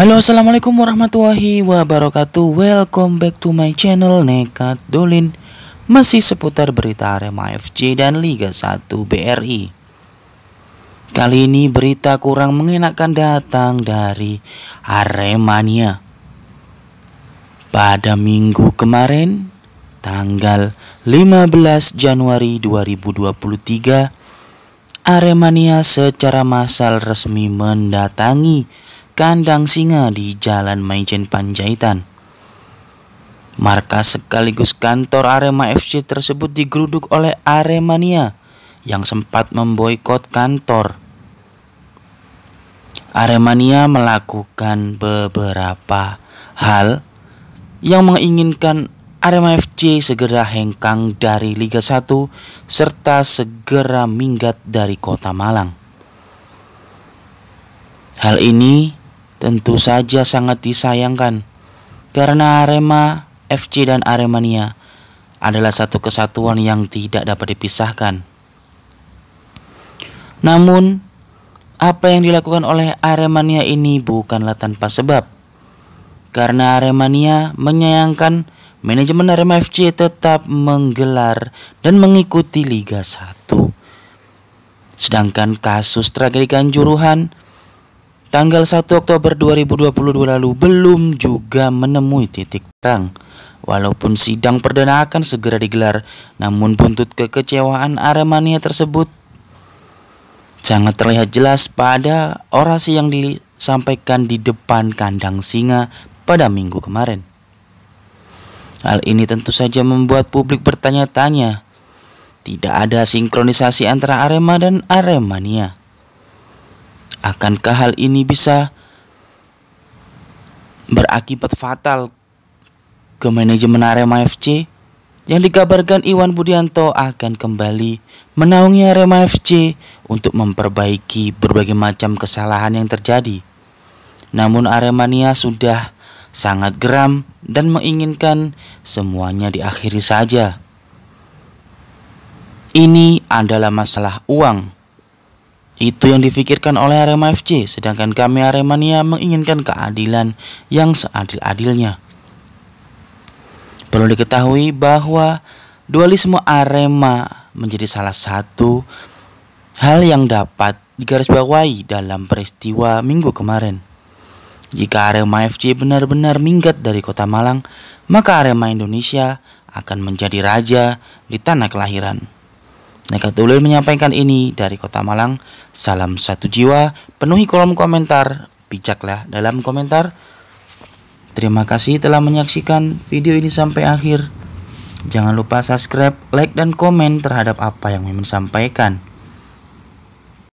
Halo assalamualaikum warahmatullahi wabarakatuh Welcome back to my channel Nekat Dolin Masih seputar berita Arema FC dan Liga 1 BRI Kali ini berita kurang mengenakan datang dari Aremania Pada minggu kemarin tanggal 15 Januari 2023 Aremania secara massal resmi mendatangi kandang singa di Jalan Maijen Panjaitan. Markas sekaligus kantor Arema FC tersebut digeruduk oleh Aremania yang sempat memboikot kantor. Aremania melakukan beberapa hal yang menginginkan Arema FC segera hengkang dari Liga 1 serta segera minggat dari kota Malang. Hal ini tentu saja sangat disayangkan karena Arema FC dan Aremania adalah satu kesatuan yang tidak dapat dipisahkan. Namun, apa yang dilakukan oleh Aremania ini bukanlah tanpa sebab. Karena Aremania menyayangkan manajemen Arema FC tetap menggelar dan mengikuti Liga 1. Sedangkan kasus tragedi Kanjuruhan tanggal 1 Oktober 2022 lalu belum juga menemui titik terang. Walaupun sidang perdana akan segera digelar, namun buntut kekecewaan Aremania tersebut sangat terlihat jelas pada orasi yang disampaikan di depan kandang singa pada minggu kemarin. Hal ini tentu saja membuat publik bertanya-tanya. Tidak ada sinkronisasi antara Arema dan Aremania. Akankah hal ini bisa berakibat fatal ke manajemen Arema FC yang dikabarkan Iwan Budianto akan kembali menaungi Arema FC untuk memperbaiki berbagai macam kesalahan yang terjadi. Namun Aremania sudah sangat geram dan menginginkan semuanya diakhiri saja. Ini adalah masalah uang. Itu yang difikirkan oleh Arema FC, sedangkan kami Aremania menginginkan keadilan yang seadil-adilnya. Perlu diketahui bahwa dualisme Arema menjadi salah satu hal yang dapat digarisbawahi dalam peristiwa minggu kemarin. Jika Arema FC benar-benar minggat dari kota Malang, maka Arema Indonesia akan menjadi raja di tanah kelahiran. Ulil menyampaikan ini dari Kota Malang. Salam satu jiwa, penuhi kolom komentar, bijaklah dalam komentar. Terima kasih telah menyaksikan video ini sampai akhir. Jangan lupa subscribe, like, dan komen terhadap apa yang Mimin sampaikan.